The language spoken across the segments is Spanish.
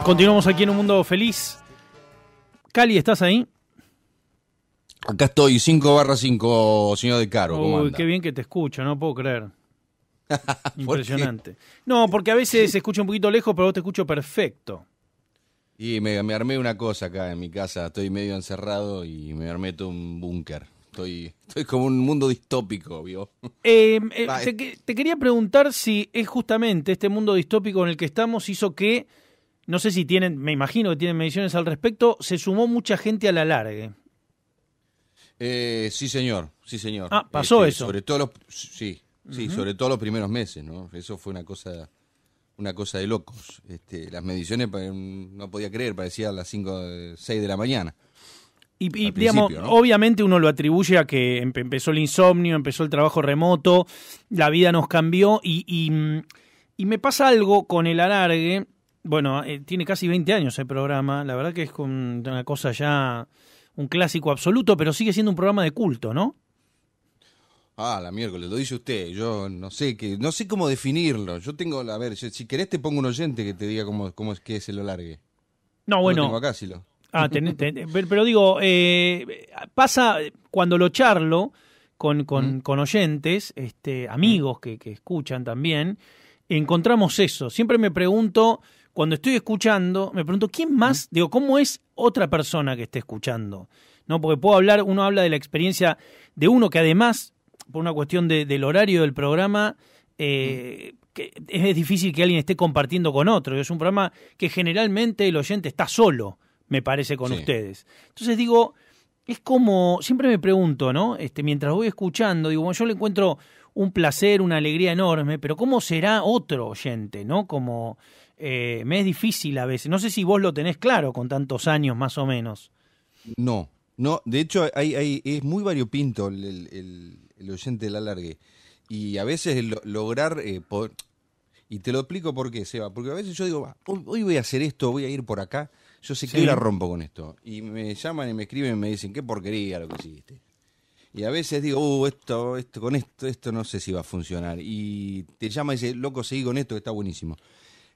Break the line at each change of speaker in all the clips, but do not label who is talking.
Continuamos aquí en un mundo feliz. Cali, ¿estás ahí?
Acá estoy, 5 barra 5, señor De Caro. anda? qué
bien que te escucho, no puedo creer. Impresionante. no, porque a veces se escucha un poquito lejos, pero vos te escucho perfecto.
Y me, armé una cosa acá en mi casa, estoy medio encerrado y me armé todo un búnker. Estoy, estoy como un mundo distópico, ¿vio?
Eh, eh, te quería preguntar si es justamente este mundo distópico en el que estamos hizo que no sé si tienen, me imagino que tienen mediciones al respecto, se sumó mucha gente a alargue?
Eh, sí, señor, sí, señor. Ah, pasó este, eso. Sobre todo los, sí, sí, sobre todo los primeros meses, ¿no? Eso fue una cosa, una cosa de locos. Este, las mediciones no podía creer, parecía a las 5, 6 de la mañana.
Y, obviamente uno lo atribuye a que empezó el insomnio, empezó el trabajo remoto, la vida nos cambió y me pasa algo con el alargue bueno, eh, tiene casi 20 años el programa, la verdad que es una cosa ya, un clásico absoluto, pero sigue siendo un programa de culto, ¿no?
Ah, la miércoles, lo dice usted. Yo no sé que, no sé cómo definirlo. Yo tengo, a ver, si querés te pongo un oyente que te diga cómo, cómo es que se lo largue. No, bueno. lo...
Ah, pero digo, eh, pasa cuando lo charlo con, con, con oyentes, este, amigos que, que escuchan también, encontramos eso. Siempre me pregunto cuando estoy escuchando, me pregunto, ¿quién más? Digo, ¿cómo es otra persona que esté escuchando? ¿No? Porque puedo hablar, uno habla de la experiencia de uno que además, por una cuestión del horario del programa, eh, es difícil que alguien esté compartiendo con otro. Es un programa que generalmente el oyente está solo, me parece, con ustedes. Entonces digo, es como, siempre me pregunto, ¿no? Este, mientras voy escuchando, digo, bueno, yo le encuentro un placer, una alegría enorme, pero ¿cómo será otro oyente, no? Como eh, me es difícil a veces. No sé si vos lo tenés claro con tantos años más o menos.
No, no, de hecho hay, es muy variopinto el, el, oyente de la largue. Y a veces lograr eh, y te lo explico por qué, Seba, porque a veces yo digo, hoy, voy a hacer esto, voy a ir por acá, yo sé que hoy la rompo con esto. Y me llaman y me escriben y me dicen, qué porquería lo que hiciste. Y a veces digo, uh, esto, esto, con esto, esto no sé si va a funcionar. Y te llama y dice, loco, seguí con esto que está buenísimo.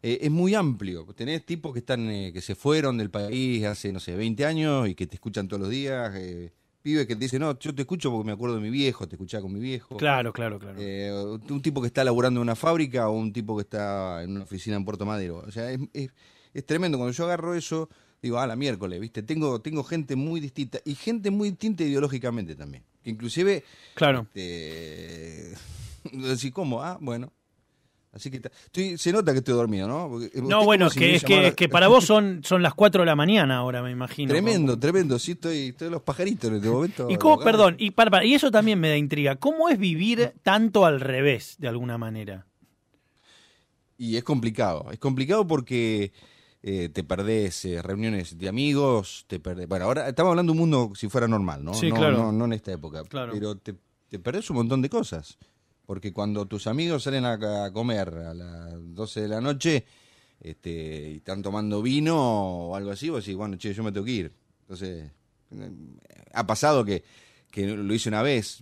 Eh, es muy amplio. Tenés tipos que están, eh, que se fueron del país hace, no sé, 20 años y que te escuchan todos los días. Eh, pibes que te dicen, no, yo te escucho porque me acuerdo de mi viejo, te escuchaba con mi viejo. Claro,
claro, claro.
un tipo que está laburando en una fábrica o un tipo que está en una oficina en Puerto Madero. O sea, es, tremendo. Cuando yo agarro eso, digo, ah, la miércoles, ¿viste? Tengo, tengo gente muy distinta y gente muy distinta ideológicamente también. Inclusive, claro. Este, así como, ah, bueno. Así que se nota que estoy dormido, ¿no? no, bueno, es que, es, que, para vos
son, son las 4 de la mañana ahora, me imagino. Tremendo,
tremendo. Sí, estoy, estoy los pajaritos en este momento. ¿Y cómo, perdón,
y, y eso también me da intriga. ¿Cómo es vivir tanto al revés, de alguna manera?
Y es complicado. Es complicado porque eh, te perdés eh, reuniones de amigos, te perdés... Bueno, ahora estamos hablando de un mundo si fuera normal, ¿no? Sí, no, claro. no, en esta época, pero te, perdés un montón de cosas. Porque cuando tus amigos salen a, comer a las 12 de la noche este, y están tomando vino o algo así, vos decís, bueno, che, yo me tengo que ir. Entonces, eh, ha pasado que lo hice una vez,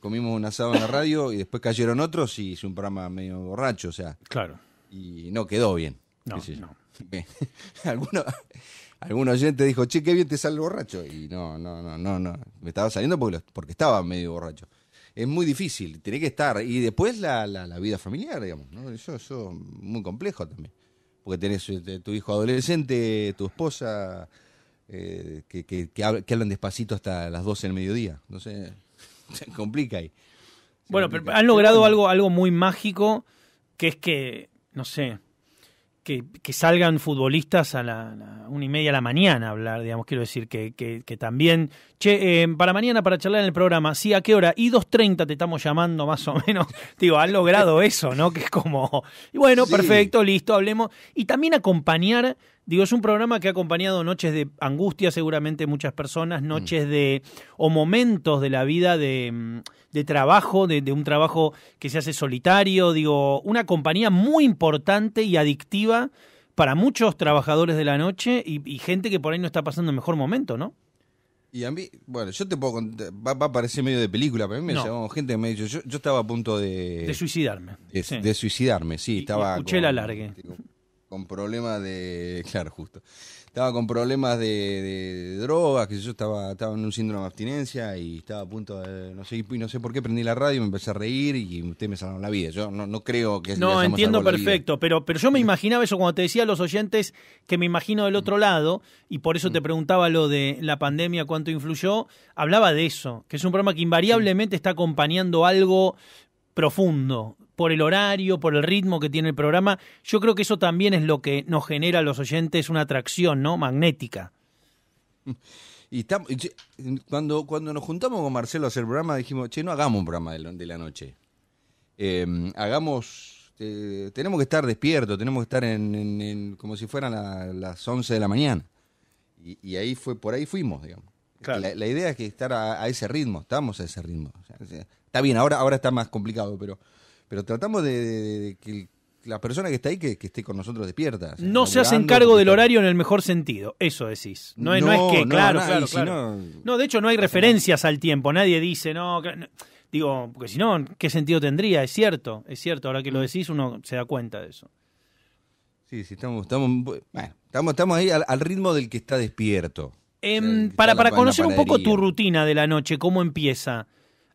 comimos un asado en la radio y después cayeron otros y hice un programa medio borracho, o sea. Claro. Y no quedó bien. No, no. alguno, algún oyente dijo, che, qué bien te sale borracho. Y no, no, no, no, no. Me estaba saliendo porque, porque estaba medio borracho. Es muy difícil, tiene que estar. Y después la, la, vida familiar, digamos, ¿no? Eso es muy complejo también. Porque tenés eh, tu hijo adolescente, tu esposa, eh, que, que, hablan despacito hasta las 12 del mediodía. no sé se complica ahí.
bueno, pero han logrado algo, algo muy mágico, que es que, no sé, que, salgan futbolistas a la, una y media de la mañana a hablar, digamos, quiero decir, que, que también Che, em, para mañana, para charlar en el programa, sí, ¿a qué hora? Y 2.30 te estamos llamando más o menos. Digo, han logrado eso, ¿no? Que es como, y bueno, perfecto, listo, hablemos. Y también acompañar, digo, es un programa que ha acompañado noches de angustia seguramente muchas personas, mm. noches de, o momentos de la vida de, mm, de trabajo, de, un trabajo que se hace solitario, digo, una compañía muy importante y adictiva para muchos trabajadores de la noche y, y, gente que por ahí no está pasando el mejor momento, ¿no?
Y a mí, bueno, yo te puedo contar, va, a parecer medio de película, pero a mí me llamó gente que me dijo, yo, yo estaba a punto de... De suicidarme. De, suicidarme, sí, estaba... con, la con problemas de... Claro, justo estaba con problemas de, drogas, que yo estaba, estaba en un síndrome de abstinencia y estaba a punto de, no sé, y no sé por qué prendí la radio, y me empecé a reír y ustedes me salvaron la vida. Yo no, no creo que No, entiendo perfecto,
pero, pero yo me imaginaba eso cuando te decía a los oyentes que me imagino del otro lado, y por eso te preguntaba lo de la pandemia, cuánto influyó, hablaba de eso, que es un programa que invariablemente está acompañando algo profundo, por el horario, por el ritmo que tiene el programa. Yo creo que eso también es lo que nos genera a los oyentes una atracción, ¿no? Magnética.
Y cuando, cuando nos juntamos con Marcelo a hacer el programa, dijimos, che, no hagamos un programa de la, noche. Em, hagamos, eh, tenemos que estar despiertos, tenemos que estar en, como si fueran las 11 de la mañana. Y, ahí fue, por ahí fuimos, digamos. La, idea es que estar a, ese ritmo, estamos a ese ritmo. está bien, ahora, ahora está más complicado, pero pero tratamos de, que la persona que está ahí que, que esté con nosotros despierta. no se hacen cargo
del horario en el mejor sentido, eso decís. No, es que, claro, claro, No, de hecho no hay referencias al tiempo, nadie dice, no, digo, porque si no, ¿qué sentido tendría? Es cierto, es cierto, ahora que lo mm. decís uno se da cuenta de eso. Sí, sí, estamos, estamos,
estamos, ahí al, ritmo del que está despierto.
Em, para para conocer un poco tu rutina de la noche, ¿cómo empieza?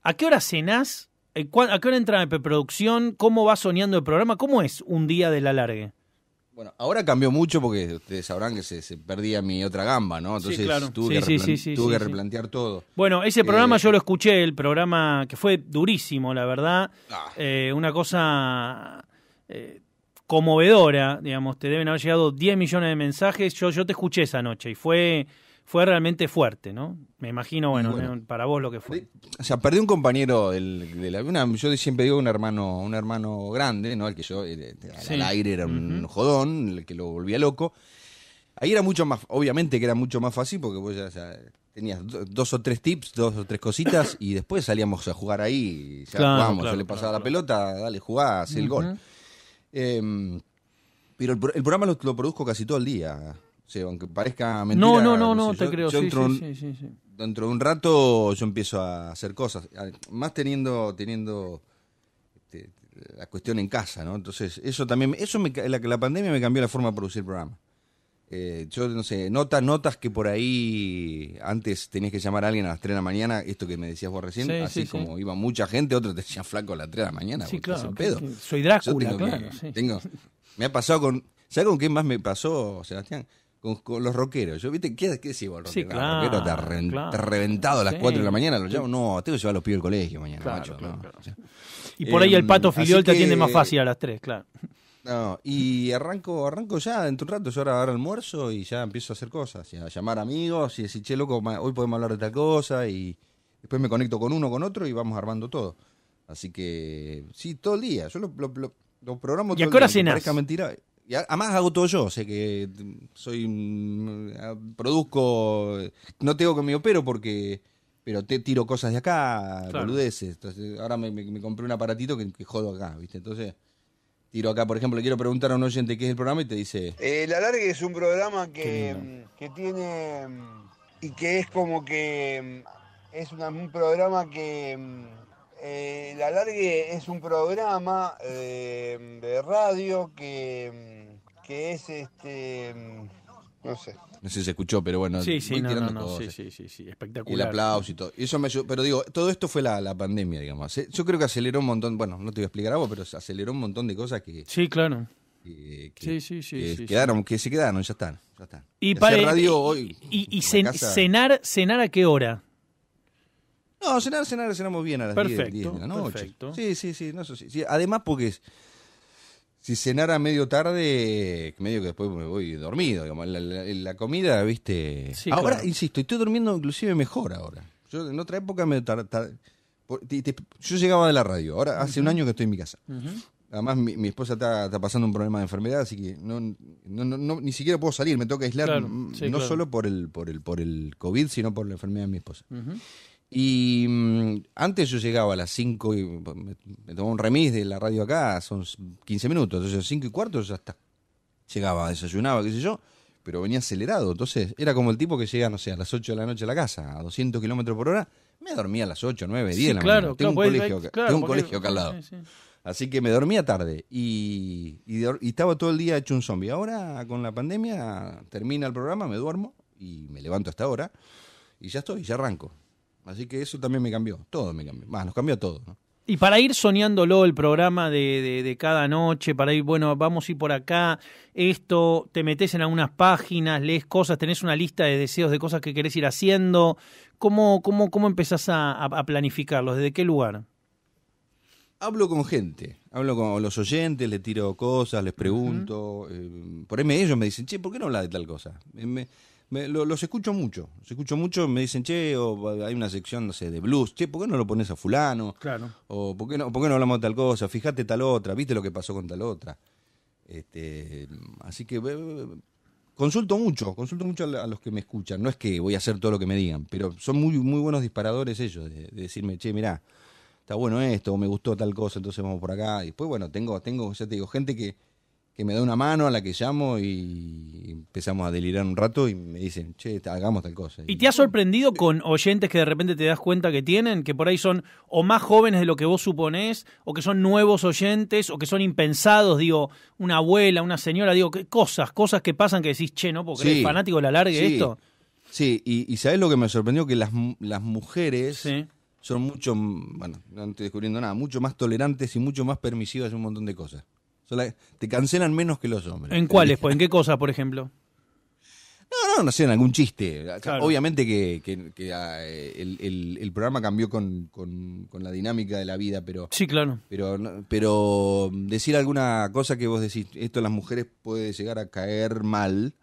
¿A qué hora cenás? Eh, ¿A qué hora entra en preproducción? ¿Cómo va soñando el programa? ¿Cómo es un día de la larga?
Bueno, ahora cambió mucho porque ustedes sabrán que se, perdía mi otra gamba, ¿no? Entonces tuve, que, replantear todo.
Bueno, ese eh, programa yo lo escuché, el programa que fue durísimo, la verdad. Ah. Eh, una cosa conmovedora, digamos. Te deben haber llegado 10 millones de mensajes. Yo, yo te escuché esa noche y fue fue realmente fuerte, ¿no? Me imagino, bueno, para vos lo que fue.
O sea, perdí un compañero, de yo siempre digo un hermano, un hermano grande, ¿no? El que yo al aire era un jodón, el que lo volvía loco. Ahí era mucho más, obviamente que era mucho más fácil porque vos ya tenías dos o tres tips, dos o tres cositas y después salíamos a jugar ahí. Ya jugábamos, le pasaba la pelota, dale, jugá, hace el gol. Em, pero el, programa lo, lo produzco casi todo el día. Sí, aunque parezca mentira. No, no, no, no, te creo. sí, sí, sí, Dentro de un rato yo empiezo a hacer cosas. Más teniendo, teniendo este, la cuestión en casa, ¿no? Entonces, eso también, eso me, la, la pandemia me cambió la forma de producir programa. Eh, yo no sé, notas, notas que por ahí antes tenías que llamar a alguien a las 3 de la mañana, esto que me decías vos recién, así como iba mucha gente, otros te decían, flaco a las 3 de la mañana. Sí, claro, soy Drácula, tengo, claro. Me, ha pasado con, ¿sabes con qué más me pasó, Sebastián? con, los rockeros. Yo, ¿viste? ¿Qué, qué decís vos, Los Sí, te, ha reventado a las 4 de la mañana, lo llamo. No, tengo que llevar a los pibes al colegio mañana, macho. y por ahí el em, pato filiol te atiende más fácil a
las 3, claro.
No, y arranco, arranco ya dentro de un rato, yo ahora, ahora almuerzo y ya empiezo a hacer cosas, a llamar amigos y decir, che, loco, hoy podemos hablar de tal cosa, y después me conecto con uno, con otro y vamos armando todo. Así que, sí, todo el día, yo lo, lo, lo, lo programo ¿Y todo a qué hora mentira. Y además hago todo yo, o sea que mm, soy. Mm, produzco. Eh, no tengo que me opero porque. Pero te tiro cosas de acá, boludeces. Entonces, ahora me, compré un aparatito que, jodo acá, ¿viste? Entonces tiro acá, por ejemplo, le quiero preguntar a un oyente qué es el programa y te dice... El eh, la Larga es un programa que, mm, que, tiene y que es como que es un programa que eh, la Largue es un programa eh, de radio que, mm, es este. Mm, no sé. No sé si se escuchó, pero bueno. Sí, sí,
sí, sí, sí, espectacular. El aplauso y todo. eso
me, pero digo, todo esto fue la, pandemia, digamos. Eh, yo creo que aceleró un montón, bueno, no te voy a explicar algo pero aceleró
un montón de cosas que. Sí, claro. Que, quedaron,
que se quedaron, ya están, ya están. Y, para, radio y, hoy, y, cenar,
cenar a qué hora?
No, cenar, cenar, cenamos bien a las la noche. Perfecto. Sí, sí, sí, no, eso sí,
Además, porque
si cenara medio tarde, medio que después me voy dormido. Digamos. La, comida, viste. ahora, insisto, estoy durmiendo inclusive mejor ahora. Yo en otra época me yo llegaba de la radio. Ahora hace un año que estoy en mi casa. Además, mi, esposa está, pasando un problema de enfermedad, así que no, ni siquiera puedo salir, me toca aislar, no solo por el, por el, por el COVID, sino por la enfermedad de mi esposa. Y mm, antes yo llegaba a las 5 y me, tomó un remis de la radio acá, son 15 minutos, entonces a las 5 y cuarto ya está. Llegaba, desayunaba, qué sé yo, pero venía acelerado. Entonces era como el tipo que llega, no sé, a las 8 de la noche a la casa, a 200 kilómetros por hora. Me dormía a las 8, 9, 10 la claro, Tengo un, pues, colegio, tengo un colegio acá al lado. Así que me dormía tarde y, y, estaba todo el día hecho un zombie. Ahora con la pandemia termina el programa, me duermo y me levanto hasta ahora y ya estoy, ya arranco. Así que eso también me cambió, todo me cambió, más nos cambió todo.
Y para ir soñándolo el programa de, cada noche, para ir, bueno, vamos a ir por acá, esto, te metes en algunas páginas, lees cosas, tenés una lista de deseos de cosas que querés ir haciendo, ¿cómo, cómo, cómo empezás a, a planificarlos? ¿Desde qué lugar?
Hablo con gente, hablo con los oyentes, les tiro cosas, les pregunto. Eh, por ahí ellos me dicen, che, ¿por qué no hablas de tal cosa? los escucho mucho, los escucho mucho, me dicen, che, o hay una sección, no sé, de blues, che, ¿por qué no lo pones a fulano? Claro. O ¿por qué no, por qué no hablamos de tal cosa? Fíjate tal otra, viste lo que pasó con tal otra. Este, así que eh, consulto mucho, consulto mucho a, los que me escuchan. No es que voy a hacer todo lo que me digan, pero son muy, muy buenos disparadores ellos, de, decirme, che, mirá, está bueno esto, me gustó tal cosa, entonces vamos por acá. Y después, bueno, tengo, tengo, ya te digo, gente que que me da una mano, a la que llamo y empezamos a delirar un rato y me dicen, che, hagamos tal cosa.
¿Y te ha sorprendido con oyentes que de repente te das cuenta que tienen, que por ahí son o más jóvenes de lo que vos suponés, o que son nuevos oyentes, o que son impensados, digo, una abuela, una señora, digo, ¿qué cosas, cosas que pasan que decís, che, no, porque el eres fanático la larga esto.
Sí, y, y ¿sabés lo que me sorprendió? Que las, las mujeres... son mucho, bueno, no estoy descubriendo nada, mucho más tolerantes y mucho más permisivas en un montón de cosas te cancelan menos que los hombres. ¿En
cuáles? ¿En qué cosas, por ejemplo?
No, no, no sé, en algún chiste. Obviamente que, ah, el, programa cambió con, la dinámica de la vida, pero. Sí, claro. Pero, pero mm, decir alguna cosa que vos decís, esto las mujeres puede llegar a caer mal,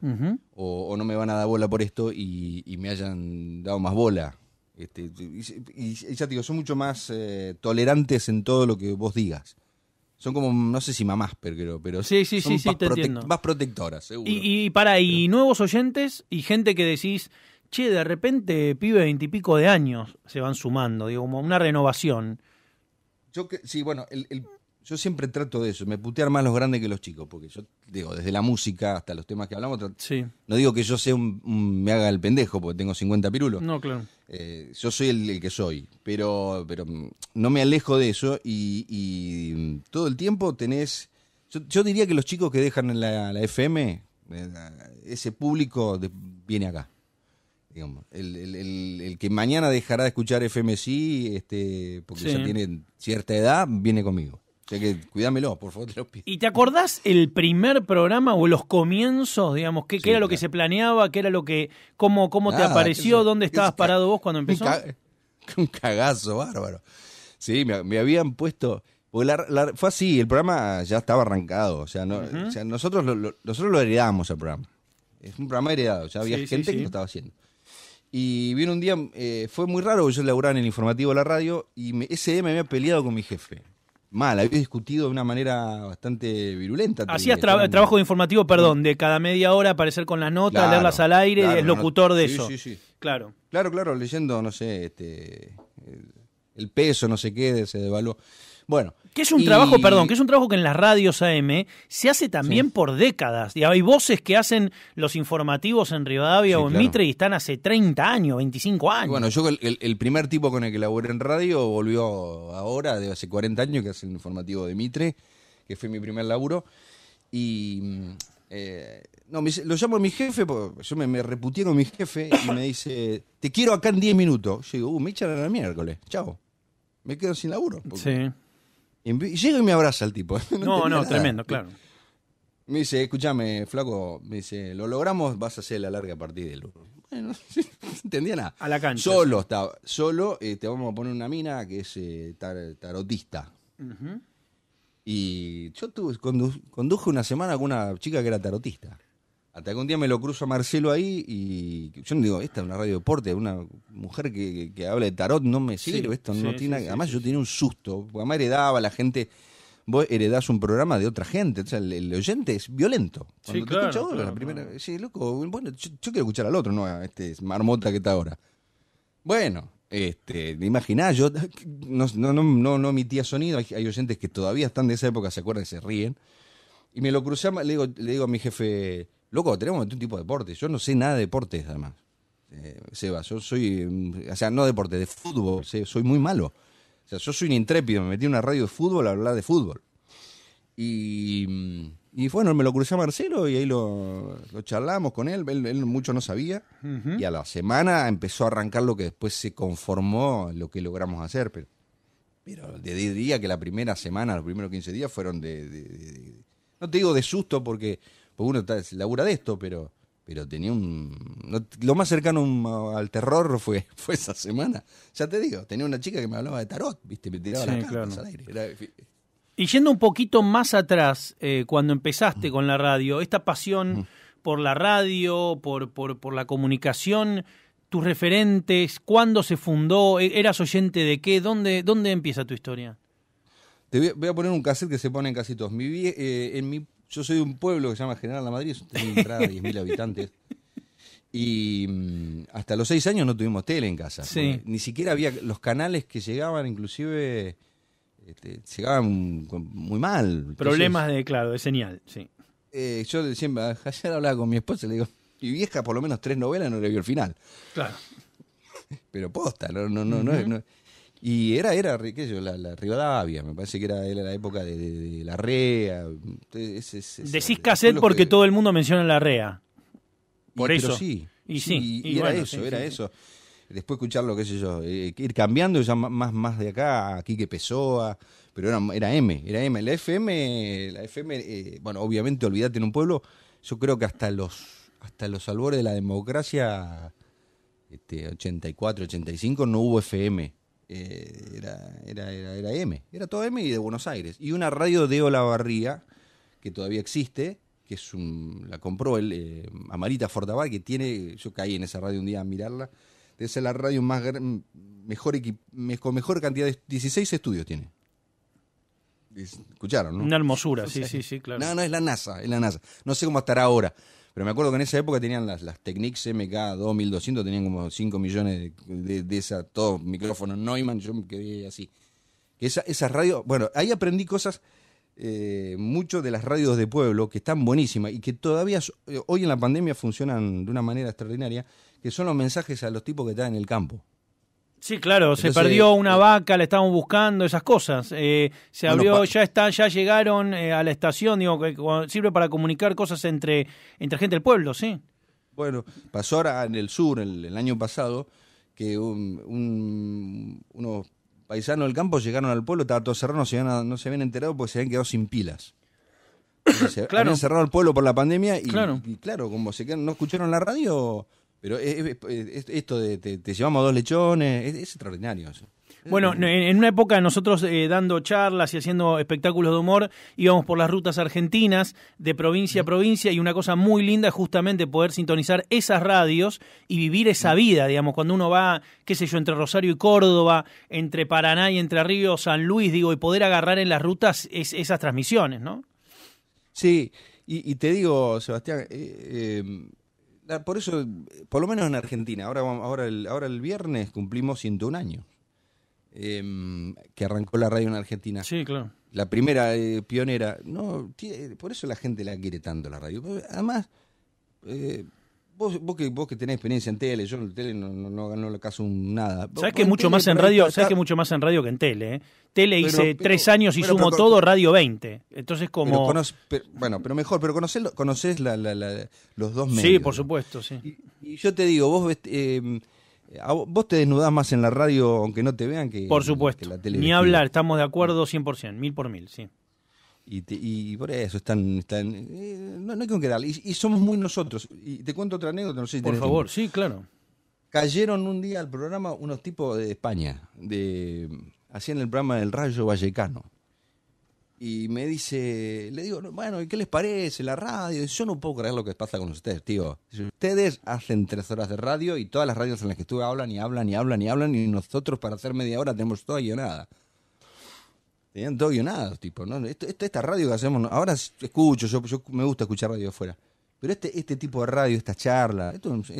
o, no me van a dar bola por esto y, me hayan dado más bola. Este, y, ya te digo, son mucho más eh, tolerantes en todo lo que vos digas. Son como, no sé si mamás, pero, pero sí, sí, sí, más,
protectoras, seguro. Y, para, y nuevos oyentes y gente que decís, che, de repente pibe veintipico de años se van sumando, digo, como una renovación. Yo que, sí, bueno, el yo siempre trato
de eso, me putear más los grandes que los chicos, porque yo digo, desde la música hasta los temas que hablamos, sí. no digo que yo sea un, me haga el pendejo, porque tengo 50 pirulos. No, claro. Eh, yo soy el, que soy, pero, pero no me alejo de eso y, todo el tiempo tenés... Yo, diría que los chicos que dejan la, FM, eh, ese público viene acá. Digamos. El, el, que mañana dejará de escuchar FMC, este, porque ya tiene cierta edad, viene conmigo. O sea que cuídamelo, por favor, te lo pido.
¿Y te acordás el primer programa o los comienzos, digamos? ¿Qué, qué era lo que se planeaba? ¿Qué era lo que. ¿Cómo, te apareció? ¿Dónde estabas parado vos cuando empezó?
Un, cagazo bárbaro. Sí, me, habían puesto. fue así, el programa ya estaba arrancado. O sea, nosotros, lo, heredábamos, nosotros lo el programa. Es un programa heredado, ya había gente que lo estaba haciendo. Y vino un día, eh, fue muy raro, yo laburaba en el informativo de la radio y ese día me había peleado con mi jefe mal, había discutido de una manera bastante virulenta. Hacías trabajo informativo, perdón,
de cada media hora aparecer con las notas, leerlas al aire, el locutor de eso. Sí, sí. Claro.
Claro, claro, leyendo, no sé, este, el peso, no sé qué, se devaluó. Bueno. Que es un trabajo, perdón, que es
un trabajo que en las radios AM se hace también por décadas. Y hay voces que hacen los informativos en Rivadavia o en Mitre y están hace 30 años, 25 años. bueno, yo el, primer tipo
con el que laboré en radio volvió ahora, de hace 40 años, que hace el informativo de Mitre, que fue mi primer laburo. Y mm, eh, no, me, lo llamo a mi jefe, porque yo me, me mi jefe y me dice, te quiero acá en 10 minutos. Yo digo, uh, me echan el miércoles, chao. Me quedo sin laburo. Sí llega y me abraza el tipo. No, no, tremendo, claro. Me dice, escúchame, flaco, me dice, lo logramos, vas a hacer la larga partida del Bueno, no entendía nada. A la cancha. Solo estaba, solo eh, te vamos a poner una mina que es eh, tarotista. Y yo tuve, conduje una semana con una chica que era tarotista. Hasta un día me lo cruzo a Marcelo ahí y yo no digo, esta es una radio deporte, una mujer que, habla de tarot, no me sirve, esto no tiene... además yo tenía un susto, porque además heredaba la gente, vos heredás un programa de otra gente, el, oyente es violento. Cuando claro, Sí, loco, bueno, yo, quiero escuchar al otro, no a este marmota que está ahora. Bueno, este, imaginás, yo no, no, no, no emitía sonido, hay, oyentes que todavía están de esa época, se acuerdan, y se ríen. Y me lo crucé, le digo, le digo a mi jefe Loco, tenemos un tipo de deporte. Yo no sé nada de deportes, además. Eh, Seba, yo soy, mm, o sea, no deporte, de fútbol, soy muy malo. O sea, yo soy un intrépido, me metí en una radio de fútbol a hablar de fútbol. Y, mm, bueno, me lo crucé a Marcelo y ahí lo, lo charlamos con él. él, mucho no sabía. Y a la semana empezó a arrancar lo que después se conformó, lo que logramos hacer. Pero, pero te diría que la primera semana, los primeros 15 días fueron de no te digo de susto porque porque uno está, labura de esto, pero, pero tenía un. lo más cercano al terror fue, fue esa semana. Ya te digo, tenía una chica que me hablaba de tarot, ¿viste? Me tiraba la las al aire.
y yendo un poquito más atrás, eh, cuando empezaste con la radio, esta pasión mm. por la radio, por, por, la comunicación, tus referentes, cuándo se fundó, e, eras oyente de qué, dónde, dónde empieza tu historia.
Te voy a, poner un cassette que se pone en casi todos. Eh, en mi yo soy de un pueblo que se llama General La Madrid, tenía entrada 10.000 habitantes. Y mm, hasta los seis años no tuvimos tele en casa. Ni siquiera había los canales que llegaban, inclusive, este, llegaban muy mal. Problemas
de, claro, de señal, sí.
Eh, yo siempre, ayer hablaba con mi esposa y le digo, mi vieja por lo menos tres novelas no le vio el final. Claro. Pero posta, no, no, no, no y era, era, qué yo, la, Rivadavia, me parece que era, la época de, la REA. decís es, Decís cassette porque
todo el mundo menciona la REA. Por eso. sí. Y sí. y, era eso, era eso.
Después escucharlo, qué sé yo, eh, ir cambiando ya más, más de acá, aquí que Pessoa, pero era, M, era M. La FM, la FM eh, bueno, obviamente olvídate en un pueblo, yo creo que hasta los, hasta los albores de la democracia, este, 84, 85, no hubo FM eh, era, era, era, M, era todo M y de Buenos Aires. Y una radio de Olavarría, que todavía existe, que es un, la compró el, eh, Amarita Fortabal que tiene, yo caí en esa radio un día a mirarla, es la radio más mejor con mejor cantidad de 16 estudios tiene. Escucharon, ¿no? Una hermosura, sí, sí, sí, claro. No, no, es la NASA, es la NASA. No sé cómo estará ahora. Pero me acuerdo que en esa época tenían las, las Technics MK2200, tenían como 5 millones de, de, todos micrófonos Neumann, yo me quedé así. esas radios, bueno, ahí aprendí cosas, eh, mucho de las radios de pueblo, que están buenísimas y que todavía eh, hoy en la pandemia funcionan de una manera extraordinaria, que son los mensajes a los tipos que están en el campo.
Sí, claro, se perdió eh, una eh, vaca, la estaban buscando, esas cosas. Eh, se abrió, ya está, ya llegaron a la estación, digo, que sirve para comunicar cosas entre, entre gente del pueblo, ¿sí?
Bueno, pasó ahora en el sur, el, año pasado, que un, unos paisanos del campo llegaron al pueblo, estaba todo cerrado, no se habían, no se habían enterado porque se habían quedado sin pilas. Se claro. Habían cerrado el pueblo por la pandemia y claro, claro como se quedaron, no escucharon la radio pero eh, eh, eh, esto de te, llevamos dos lechones, es, extraordinario eso.
Bueno, en una época nosotros dando charlas y haciendo espectáculos de humor íbamos por las rutas argentinas de provincia a mm. provincia y una cosa muy linda es justamente poder sintonizar esas radios y vivir esa mm. vida, digamos, cuando uno va, qué sé yo, entre Rosario y Córdoba, entre Paraná y Entre Río San Luis, digo, y poder agarrar en las rutas esas transmisiones, ¿no?
Sí, y, te digo, Sebastián, em, por eso, por lo menos en Argentina, ahora, ahora, el, ahora el viernes cumplimos 101 años. Em, que arrancó la radio en Argentina. Sí, claro. La primera eh, pionera. No, por eso la gente la quiere tanto la radio. Además, eh, Vos, que, vos tenés experiencia en tele, yo en tele no, no, no, le caso nada. ¿Sabes que mucho más en radio, sabes que mucho
más en radio que en tele, ¿eh? Tele hice tres años y sumo todo, radio 20. Entonces
como bueno, pero mejor, pero conocés, los dos medios. Sí, por supuesto, sí. Y, yo te digo, vos eh, vos te desnudás más en la radio aunque no te vean que Por supuesto. Ni hablar,
estamos de acuerdo 100%, mil por mil, sí.
Y, por eso están. Eh, no, hay que quedar. Y, somos muy nosotros. Y te cuento otra anécdota, no sé si Por favor, sí, claro. Cayeron un día al programa unos tipos de España. De, hacían el programa del Rayo Vallecano. Y me dice, le digo, bueno, ¿y qué les parece la radio? yo no puedo creer lo que pasa con ustedes, tío. Ustedes hacen tres horas de radio y todas las radios en las que estuve hablan y hablan y hablan y hablan y nosotros para hacer media hora tenemos toda nada Tenían tipo, ¿no? esta radio que hacemos, ahora escucho, yo, me gusta escuchar radio afuera. Pero este, este tipo de radio, esta charla,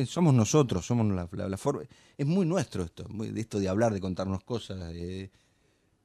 somos nosotros, somos la, forma. Es muy nuestro esto, muy, esto de hablar, de contarnos cosas. Eh,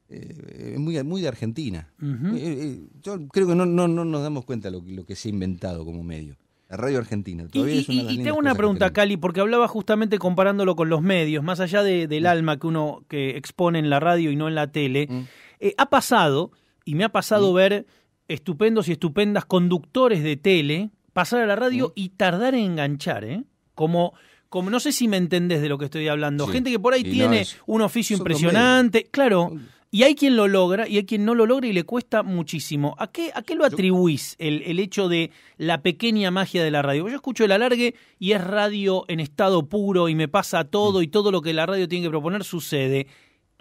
es muy, muy de Argentina. Eh, eh, yo creo que no, no, no nos damos cuenta lo, lo que se ha inventado como medio. La radio argentina. Todavía y, es una y tengo una
pregunta, Cali, porque hablaba justamente comparándolo con los medios, más allá del mm. alma que uno que expone en la radio y no en la tele. Mm. Eh, ha pasado, y me ha pasado ver estupendos y estupendas conductores de tele pasar a la radio y tardar en enganchar, ¿eh? Como, como no sé si me entendés de lo que estoy hablando. Gente que por ahí tiene un oficio impresionante, claro. Y hay quien lo logra y hay quien no lo logra y le cuesta muchísimo. ¿A qué, a qué lo atribuís el, el, hecho de la pequeña magia de la radio? Yo escucho el alargue y es radio en estado puro y me pasa todo mm. y todo lo que la radio tiene que proponer sucede.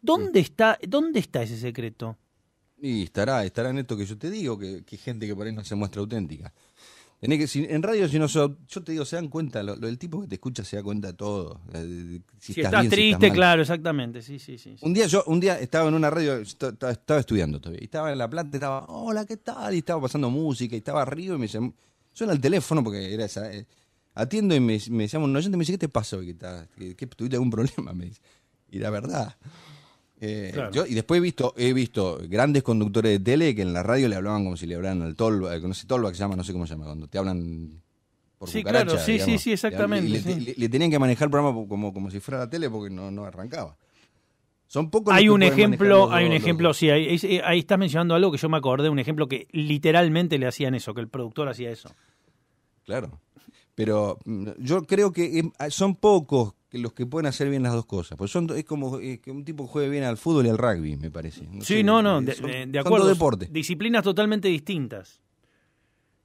¿Dónde está, dónde está ese secreto?
Y estará, estará en esto que yo te digo, que, gente que por ahí no se muestra auténtica. que, en radio, si no yo te digo, se dan cuenta, lo, el tipo que te escucha se da cuenta de todo. Eh, si, estás, triste, claro,
exactamente, sí, sí, sí, Un día
yo, un día estaba en una radio, estaba, estudiando todavía, y
estaba en la planta, estaba, hola, ¿qué tal?
Y estaba pasando música, y estaba arriba, y me llamó, suena el teléfono porque era esa, eh, atiendo y me, me no yo te me dice, ¿qué te pasó? ¿Qué, tuviste algún problema? Me dice, y la verdad, eh, y después he visto, he visto grandes conductores de tele que en la radio le hablaban como si le hablaran al Tolba, no sé que llama, no sé cómo se llama, cuando te hablan por sí, Claro, sí, sí, sí, exactamente. Le, tenían que manejar el programa como, como si fuera la
tele porque no, arrancaba.
Son pocos hay, un ejemplo, hay un ejemplo,
sí, ahí estás mencionando algo que yo me acordé, un ejemplo que literalmente le hacían eso, que el productor hacía eso.
Claro. Pero mm, yo creo que eh, son pocos los que pueden hacer bien las dos cosas. Pues son es como que un tipo juegue bien al fútbol y al rugby, me parece. sí, no, no, eh, de, acuerdo. deportes.
Disciplinas totalmente distintas.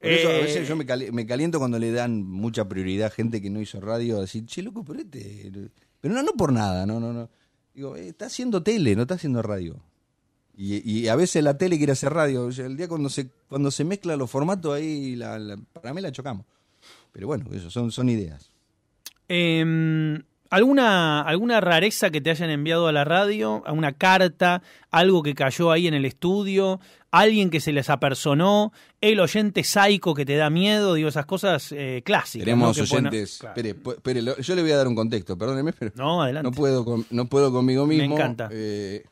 Por eso a eh, veces yo
me, caliento cuando le dan mucha prioridad a gente que no hizo radio a decir, che, loco, pero este. Pero no, no por nada, no, no, no. Digo, eh, está haciendo tele, no está haciendo radio. Y, a veces la tele quiere hacer radio. el día cuando se, cuando se mezclan los formatos, ahí para mí la chocamos. Pero bueno, eso son, son ideas.
Eh, ¿Alguna, ¿Alguna rareza que te hayan enviado a la radio? una carta? ¿Algo que cayó ahí en el estudio? ¿Alguien que se les apersonó? ¿El oyente saico que te da miedo? Digo, esas cosas eh, clásicas. Tenemos oyentes.
Espere, yo le voy a dar un contexto, perdóneme, pero. No, adelante. No puedo, no puedo conmigo mismo. Me encanta. Eh,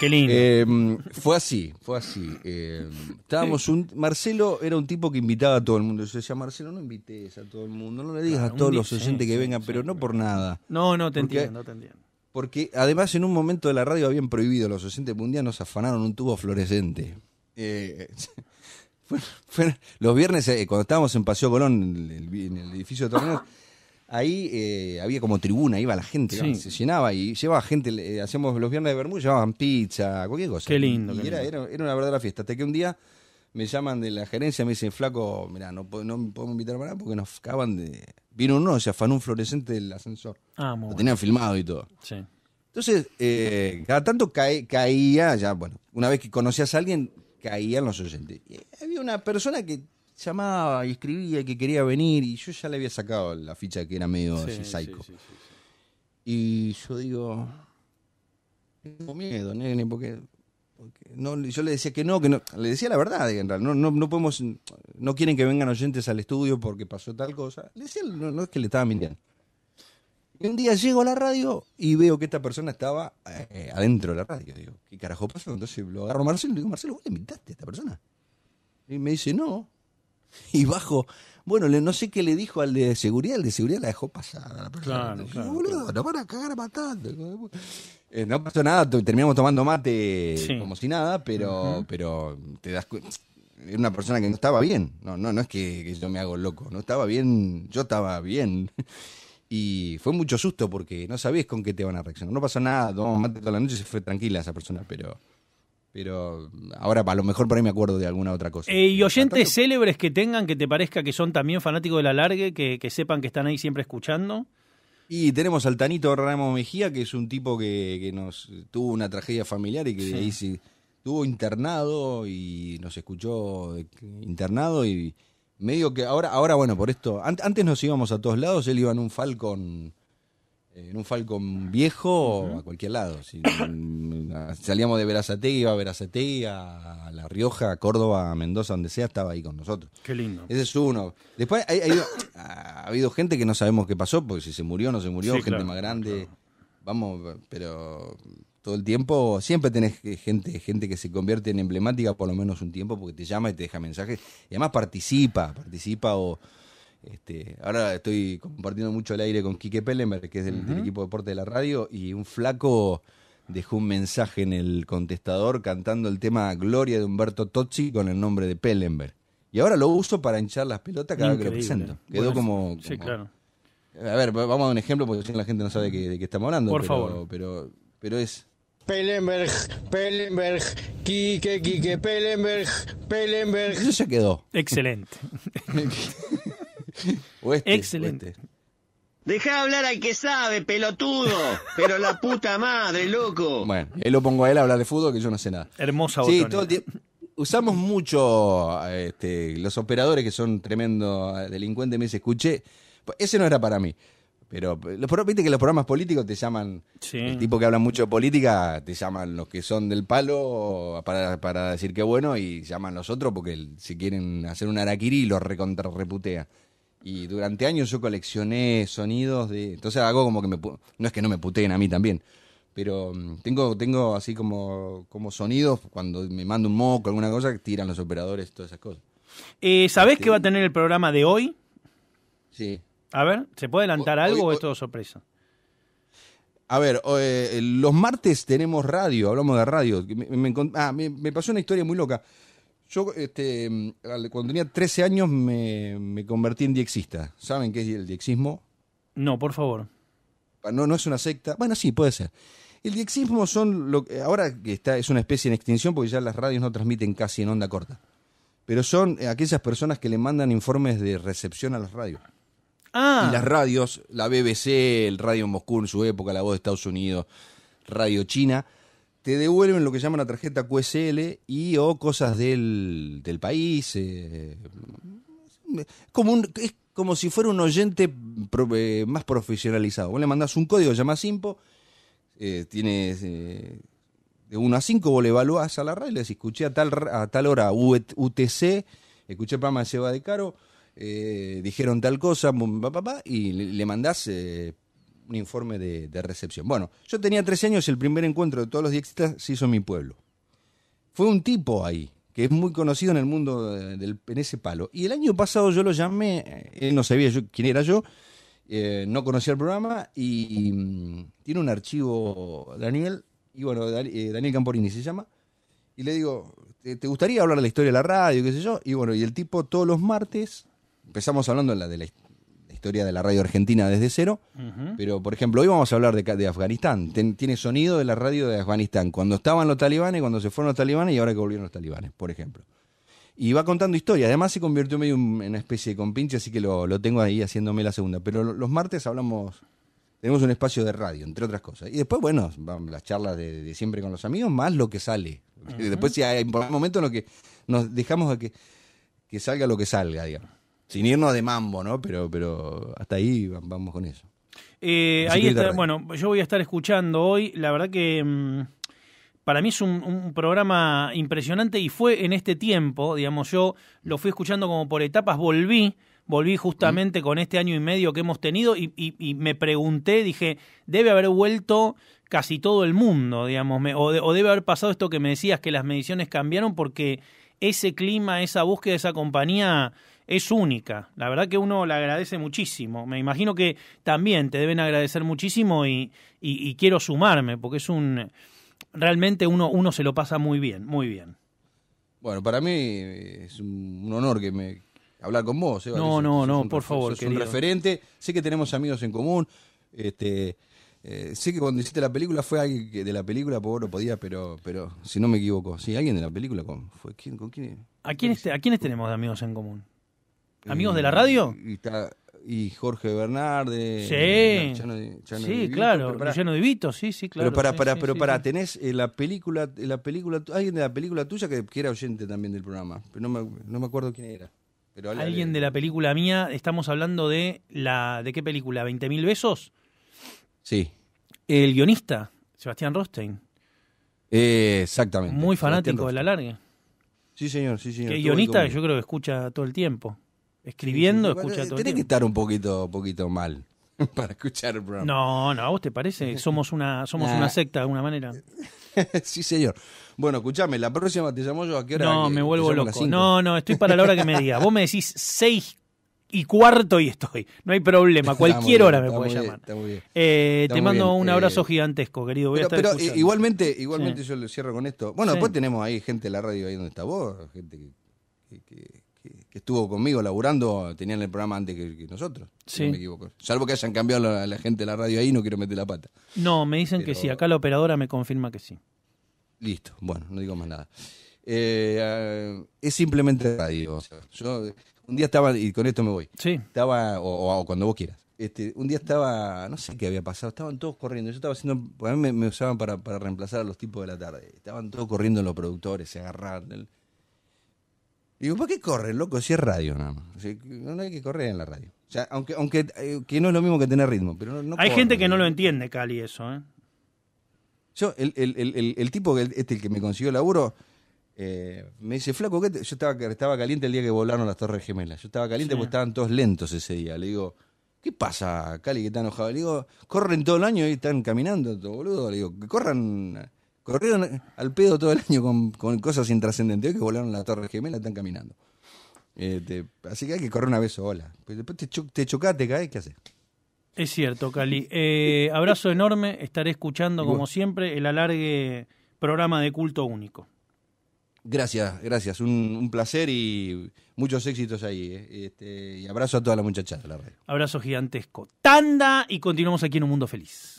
Qué lindo. Em, fue así, fue así. Em, estábamos un. Marcelo era un tipo que invitaba a todo el mundo. Yo decía, Marcelo, no invites a todo el mundo, no le digas a todos los oyentes que vengan, pero no por nada.
No, no, te entiendo,
Porque además en un momento de la radio habían prohibido los oyentes mundiales, nos afanaron un tubo fluorescente. Eh, los viernes, eh, cuando estábamos en Paseo Colón, en el, edificio de Torneos ahí eh, había como tribuna, iba la gente, se llenaba y llevaba gente, Hacemos eh, hacíamos los viernes de Bermú, llevaban pizza, cualquier cosa. Qué lindo. era, Era, una verdadera fiesta. Hasta que un día me llaman de la gerencia, me dicen, flaco, mira, no, no, podemos invitar para nada porque nos acaban de... Vino uno, se afanó un fluorescente del ascensor. Ah, muy Lo tenían filmado y todo. Sí. Entonces, eh, cada tanto caía, ya, bueno, una vez que conocías a alguien, caían los oyentes. había una persona que llamaba y escribía que quería venir y yo ya le había sacado la ficha que era medio así Y yo digo, tengo miedo, nene, porque, no, yo le decía que no, que no, le decía la verdad, no, no, no, podemos, no quieren que vengan oyentes al estudio porque pasó tal cosa. Le decía, no, es que le estaba mintiendo. Y un día llego a la radio y veo que esta persona estaba eh, adentro de la radio. Digo, ¿qué carajo pasó? Entonces lo agarro a Marcelo y digo, Marcelo, ¿vos le invitaste a esta persona? Y me dice, no. y bajo. Bueno, no sé qué le dijo al de seguridad, el de seguridad la dejó pasar. A la claro, no, boludo, van a cagar matando. Eh, no pasó nada, terminamos tomando mate como si nada, pero, pero te das cuenta. Era una persona que no estaba bien. No, no, no es que, yo me hago loco. No estaba bien, yo estaba bien. Y fue mucho susto porque no sabías con qué te van a reaccionar. No pasó nada, tomamos mate toda la noche y se fue tranquila esa persona, pero. Pero ahora a lo mejor por ahí me acuerdo de alguna otra cosa. Eh,
y oyentes célebres que tengan que te parezca que son también fanáticos de La que, que sepan que están ahí siempre escuchando. Y tenemos al Tanito Ramos Mejía, que es
un tipo que, nos tuvo una tragedia familiar y que ahí sí, estuvo internado y nos escuchó internado y medio que ahora, ahora bueno, por esto, antes nos íbamos a todos lados, él iba en un Falcon en un Falcon viejo a cualquier lado. Si, salíamos de Verazate, iba a Verazategui, a La Rioja, a Córdoba, a Mendoza, donde sea, estaba ahí con nosotros. Qué lindo. Ese es uno. Después ha habido gente que no sabemos qué pasó, porque si se murió, o no se murió, gente más grande. Vamos, pero todo el tiempo, siempre tenés gente, gente que se convierte en emblemática por lo menos un tiempo, porque te llama y te deja mensajes. Y además participa, participa o este, ahora estoy compartiendo mucho el aire con Quique Pellenberg, que es del, equipo de deporte de la radio, y un flaco dejó un mensaje en el contestador cantando el tema Gloria de Humberto Tozzi con el nombre de Pellenberg. Y ahora lo uso para hinchar las pelotas cada vez que lo presento. Quedó como, Sí, claro. A ver, vamos a un ejemplo porque la gente no sabe de qué, estamos hablando. Por pero, favor. Pero, pero es.
Pellenberg, Pellenberg, Quique, Quique, Pellenberg, Pellenberg. Eso ya quedó. Excelente. Excelente. Deja hablar al que sabe, pelotudo. Pero la puta madre, loco. Bueno,
él lo pongo a él a hablar de fútbol que yo no sé nada. Hermosa Sí, usamos mucho este, los operadores que son tremendo eh, delincuentes. Me dice, escuché. Ese no era para mí. Pero viste que los programas políticos te llaman. El tipo que habla mucho de política te llaman los que son del palo para, para decir que bueno y llaman los otros porque si quieren hacer un araquiri los recontra reputea. Y durante años yo coleccioné sonidos de. Entonces hago como que me. No es que no me puteen a mí también. Pero mm, tengo, tengo así como, como sonidos cuando me mando un moco, alguna cosa, que tiran los operadores, todas esas cosas.
Eh, ¿Sabés este qué va a tener el programa de hoy? Sí. A ver, ¿se puede adelantar algo o es todo sorpresa?
A ver, eh, los martes tenemos radio, hablamos de radio. me ah, pasó una historia muy loca. Yo, este, cuando tenía 13 años, me, convertí en diexista. ¿Saben qué es el diexismo? No, por favor. No, no es una secta. Bueno, sí, puede ser. El diexismo son lo que ahora que está, es una especie en extinción porque ya las radios no transmiten casi en onda corta. Pero son aquellas personas que le mandan informes de recepción a las radios. Ah. Y las radios, la BBC, el Radio Moscú en su época, la voz de Estados Unidos, Radio China, te devuelven lo que llaman la tarjeta QSL y o cosas del, país. Eh, es como si fuera un oyente eh, más profesionalizado. Vos le mandás un código, llama Simpo eh, tienes eh, de 1 a 5, vos le evaluás a la radio y le decís, escuché a tal, a tal hora UTC, escuché el programa de Seba de Caro, dijeron tal cosa, y le, le mandás un informe de, recepción. Bueno, yo tenía 13 años y el primer encuentro de todos los diexistas se hizo en mi pueblo. Fue un tipo ahí, que es muy conocido en el mundo eh, del, en ese palo. Y el año pasado yo lo llamé, eh, él no sabía quién era yo, eh, no conocía el programa y, mm, tiene un archivo, Daniel, y bueno, Daniel Camporini se llama, y le digo, ¿te, gustaría hablar de la historia de la radio, qué sé yo? Y bueno, y el tipo todos los martes, empezamos hablando en la, de la historia historia de la radio argentina desde cero. Pero, por ejemplo, hoy vamos a hablar de, de Afganistán. tiene sonido de la radio de Afganistán. Cuando estaban los talibanes, cuando se fueron los talibanes y ahora que volvieron los talibanes, por ejemplo. Y va contando historia Además, se convirtió medio en una especie de compinche, así que lo, tengo ahí haciéndome la segunda. Pero los martes hablamos tenemos un espacio de radio, entre otras cosas. Y después, bueno, las charlas de, siempre con los amigos, más lo que sale. Después, si hay un momento lo que nos dejamos a que, que salga lo que salga, digamos sin irnos de mambo, ¿no? Pero, pero hasta ahí vamos con eso.
Eh, ahí bueno, yo voy a estar escuchando hoy, la verdad que mm, para mí es un, programa impresionante y fue en este tiempo, digamos, yo lo fui escuchando como por etapas, volví, volví justamente mm. con este año y medio que hemos tenido y, y, y, me pregunté, dije, debe haber vuelto casi todo el mundo, digamos, o, o debe haber pasado esto que me decías, que las mediciones cambiaron porque ese clima, esa búsqueda, de esa compañía es única. La verdad que uno la agradece muchísimo. Me imagino que también te deben agradecer muchísimo y, quiero sumarme, porque es un... Realmente uno, uno se lo pasa muy bien, muy bien.
Bueno, para mí es un honor que me hablar con vos. no, no, no, por favor. Es un referente. Sé que tenemos amigos en común. Este, eh, sé que cuando hiciste la película fue alguien de la película, por no podía, pero, pero si no me equivoco, sí, alguien de la película con, fue
con quién. ¿A quiénes, ¿A quiénes tenemos amigos en común? amigos de la radio.
Y, Jorge Bernarde. Sí. Eh, sí, claro. Vito sí, sí, claro. Pero para, para, pero para, tenés eh, la película, la película, alguien de la película tuya que, era oyente también del programa, pero no me, acuerdo quién era. Pero alguien
de la película mía, estamos hablando de la, ¿de qué película? mil besos? Sí. El guionista, Sebastián Rostein.
Eh, exactamente. Muy fanático
de la larga. Sí, señor, sí, señor. Que guionista que yo creo que escucha todo el tiempo escribiendo, escucha todo. Tiene que estar
un poquito, poquito mal para
escuchar el No, no, ¿a vos te parece? Somos una, somos una secta de alguna manera.
sí, señor. Bueno, escuchame, la próxima te llamo yo a qué hora. No, me vuelvo loco. No, no, estoy para la hora que me digas.
Vos me decís seis y cuarto y estoy. No hay problema, cualquier hora me puedes llamar. Eh, te mando un eh. abrazo gigantesco, querido. pero, eh, igualmente, igualmente
yo lo cierro con esto. Bueno, después tenemos ahí gente de la radio ahí donde está vos, gente que que, estuvo conmigo laburando tenían el programa antes que, nosotros, si no me equivoco. Salvo que hayan cambiado la, gente de la radio ahí, no quiero meter la pata.
No, me dicen que sí, acá la operadora me confirma que sí.
Listo, bueno, no digo más nada. Eh, es simplemente radio. yo un día estaba, y con esto me voy,
sí. estaba,
o, cuando vos quieras, este, un día estaba, no sé qué había pasado, estaban todos corriendo. Yo estaba haciendo, a mí me, usaban para, para, reemplazar a los tipos de la tarde. Estaban todos corriendo los productores, se agarraron. Digo, ¿para qué corren, loco? Si es radio nada más. no hay que correr en la radio. O sea, aunque, aunque eh, no es lo mismo que tener ritmo. Pero no, hay gente
que no lo entiende, Cali, eso. ¿eh?
Yo, el, tipo, que, este, el que me consiguió laburo, eh, me dice, flaco, ¿qué yo estaba, estaba caliente el día que volaron las Torres Gemelas. Yo estaba caliente porque estaban todos lentos ese día. Le digo, ¿qué pasa, Cali, que está enojado? Le digo, corren todo el año y están caminando, todo boludo. Le digo, que corran Corrieron al pedo todo el año con, cosas intrascendentes. Hoy que volaron la Torre Gemela, están caminando. Este, así que hay que correr una vez sola. Después te, chocaste, te te caes, ¿qué haces?
Es cierto, Cali. Eh, abrazo enorme. Estaré escuchando, como siempre, el alargue programa de culto único.
Gracias, gracias. Un, placer y muchos éxitos ahí. Eh. Este, y abrazo a toda la muchachada. La
Abrazo gigantesco. Tanda y continuamos aquí en Un Mundo Feliz.